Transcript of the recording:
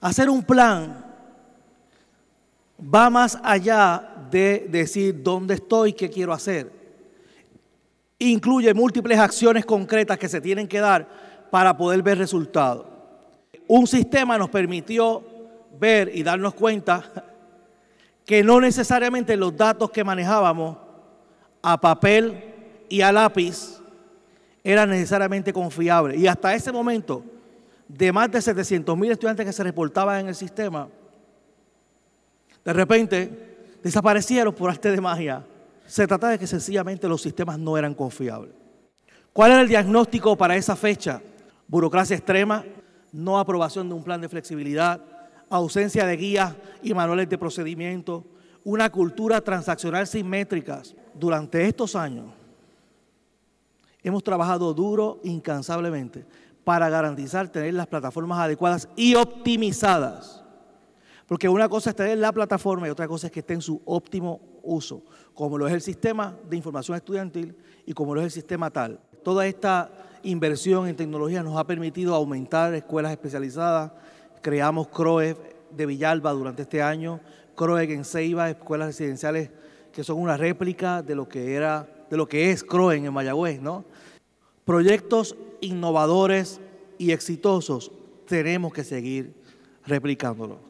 Hacer un plan va más allá de decir dónde estoy, qué quiero hacer. Incluye múltiples acciones concretas que se tienen que dar para poder ver resultados. Un sistema nos permitió ver y darnos cuenta que no necesariamente los datos que manejábamos a papel y a lápiz eran necesariamente confiables. Y hasta ese momento de más de 700.000 estudiantes que se reportaban en el sistema, de repente desaparecieron por arte de magia. Se trata de que sencillamente los sistemas no eran confiables. ¿Cuál era el diagnóstico para esa fecha? Burocracia extrema, no aprobación de un plan de flexibilidad, ausencia de guías y manuales de procedimiento, una cultura transaccional sin métricas. Durante estos años hemos trabajado duro, incansablemente, para garantizar tener las plataformas adecuadas y optimizadas. Porque una cosa es tener la plataforma y otra cosa es que esté en su óptimo uso, como lo es el sistema de información estudiantil y como lo es el sistema tal. Toda esta inversión en tecnología nos ha permitido aumentar escuelas especializadas. Creamos CROE de Villalba durante este año, CROE en Ceiba, escuelas residenciales que son una réplica de lo que era de lo que es CROE en Mayagüez, ¿no? proyectos innovadores y exitosos, tenemos que seguir replicándolos.